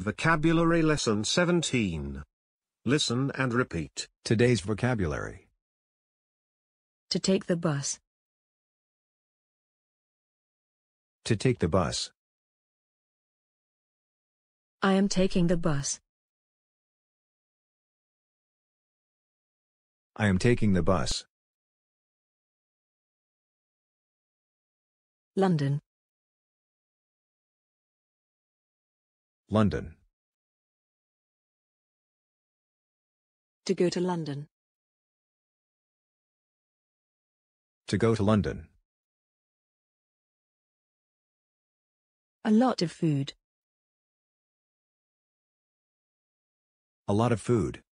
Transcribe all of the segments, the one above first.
Vocabulary Lesson 17. Listen and repeat. Today's vocabulary. To take the bus. To take the bus. I am taking the bus. I am taking the bus. London. London. To go to London. To go to London. A lot of food. A lot of food.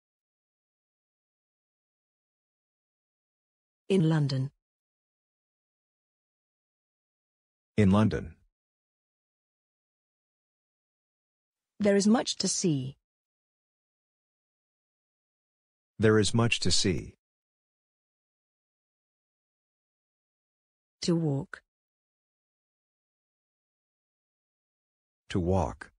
In London. In London. There is much to see. There is much to see. To walk. To walk.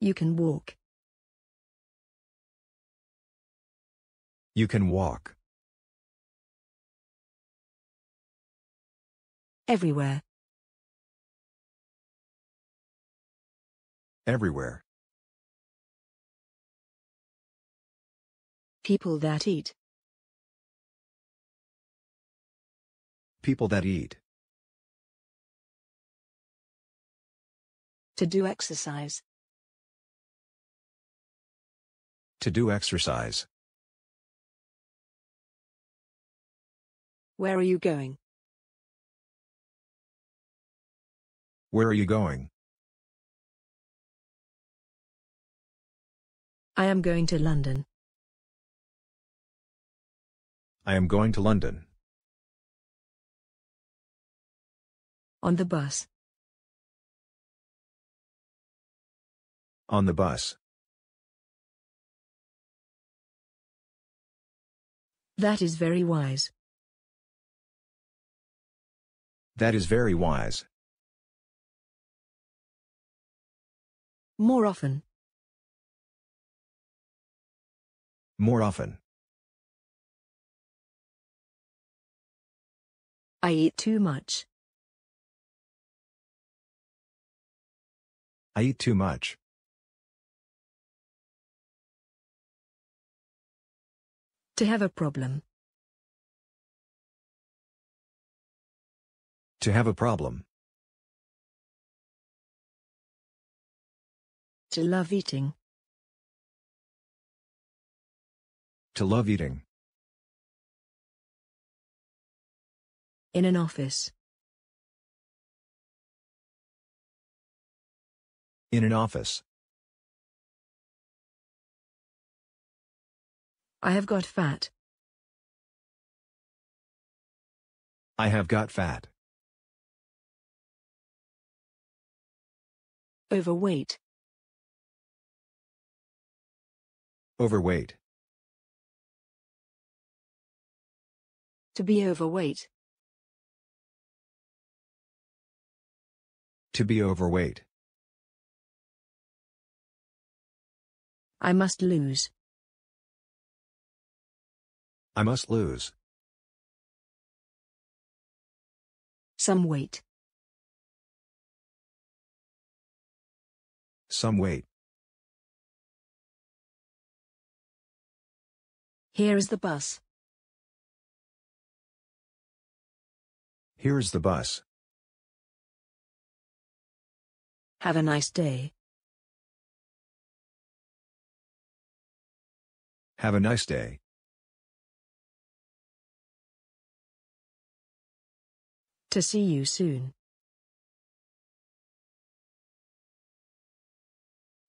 You can walk. You can walk. Everywhere. Everywhere. People that eat. People that eat. To do exercise. To do exercise. Where are you going? Where are you going? I am going to London. I am going to London. On the bus. On the bus. That is very wise. That is very wise. More often. More often. I eat too much. I eat too much. To have a problem. To have a problem. To love eating. To love eating. In an office. In an office. I have got fat. I have got fat. Overweight. Overweight. To be overweight. To be overweight. I must lose. I must lose. Some weight. Some weight. Here is the bus. Here is the bus. Have a nice day. Have a nice day. To see you soon.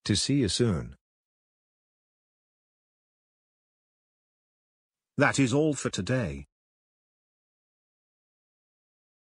To see you soon. That is all for today.